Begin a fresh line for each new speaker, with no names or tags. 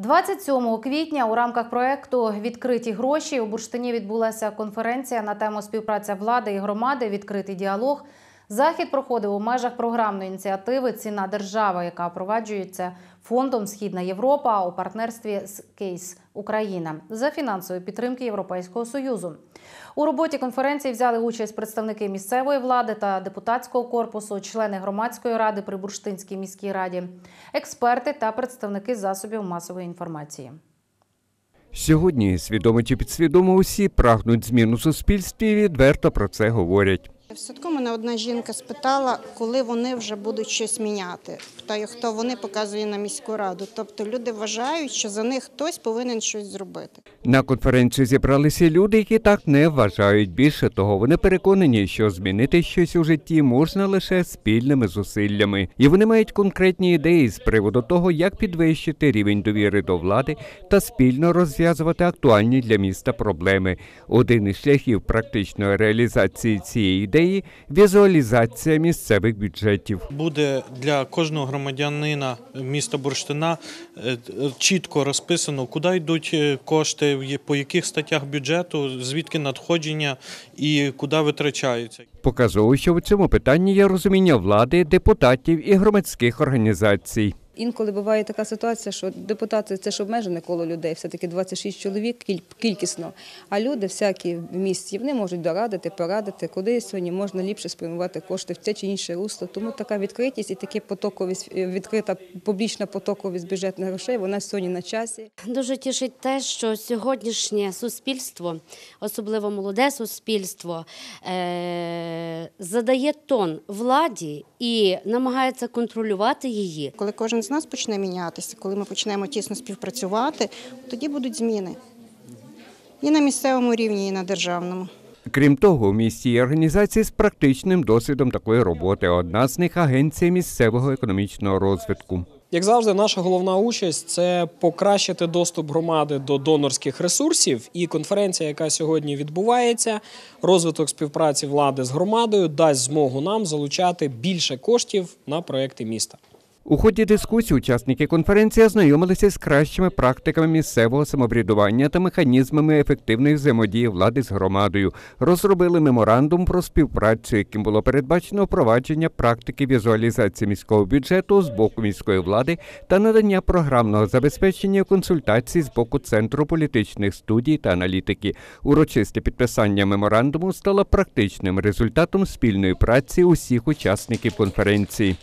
27 квітня у рамках проекту Відкриті гроші у Бурштині відбулася конференція на тему співпраця влади і громади Відкритий діалог. Захід проходив у межах програмної ініціативи Ціна держава, яка впроваджується фондом Східна Європа у партнерстві з Кейс Україна за фінансової підтримки Європейського союзу. У роботі конференції взяли участь представники місцевої влади та депутатського корпусу, члени громадської ради при Бурштинській міській раді, експерти та представники засобів масової інформації.
Сьогодні свідомі чи підсвідомо усі прагнуть зміну суспільстві. і Відверто про це говорять.
В садку мене одна жінка спитала, коли вони вже будуть щось міняти. Питаю, хто вони показує на міську раду. Тобто люди вважають, що за них хтось повинен щось зробити.
На конференцію зібралися люди, які так не вважають. Більше того, вони переконані, що змінити щось у житті можна лише спільними зусиллями, і вони мають конкретні ідеї з приводу того, як підвищити рівень довіри до влади та спільно розв'язувати актуальні для міста проблеми. Один із шляхів практичної реалізації цієї ідеї ідеї візуалізація місцевих бюджетів.
Буде для кожного громадянина міста Бурштина е, чітко розписано, куди йдуть е, кошти, по яких статтях бюджету, звідки надходження і куди витрачаються.
Показово, що в цьому питанні є розуміння влади, депутатів і громадських організацій.
Інколи буває така ситуація, що депутати це ж обмежене коло людей, все-таки 26 чоловік кількісно. А люди всякі в місті вони можуть дорадити, порадити, куди сьогодні можна ліпше спрямувати кошти в те чи інше русло. Тому така відкритість і така потоковість, відкрита публічна потоковість бюджетних грошей. Вона сьогодні на часі. Дуже тішить те, що сьогоднішнє суспільство, особливо
молоде суспільство, е, задає тон владі і намагається контролювати її, коли кожен нас почне мінятися, коли ми почнемо тісно співпрацювати, тоді будуть зміни і на місцевому рівні, і на
державному.
Крім того, у місті є організації з практичним досвідом такої роботи. Одна з них агенція місцевого економічного розвитку.
Як завжди, наша головна участь це покращити доступ громади до донорських ресурсів. І конференція, яка сьогодні відбувається, розвиток співпраці влади з громадою, дасть змогу нам залучати більше коштів на проекти міста.
У ході дискусії учасники конференції ознайомилися з кращими практиками місцевого самоврядування та механізмами ефективної взаємодії влади з громадою, розробили меморандум про співпрацю, яким було передбачено впровадження практики візуалізації міського бюджету з боку міської влади та надання програмного забезпечення консультацій з боку центру політичних студій та аналітики. Урочисте підписання меморандуму стало практичним результатом спільної праці усіх учасників конференції.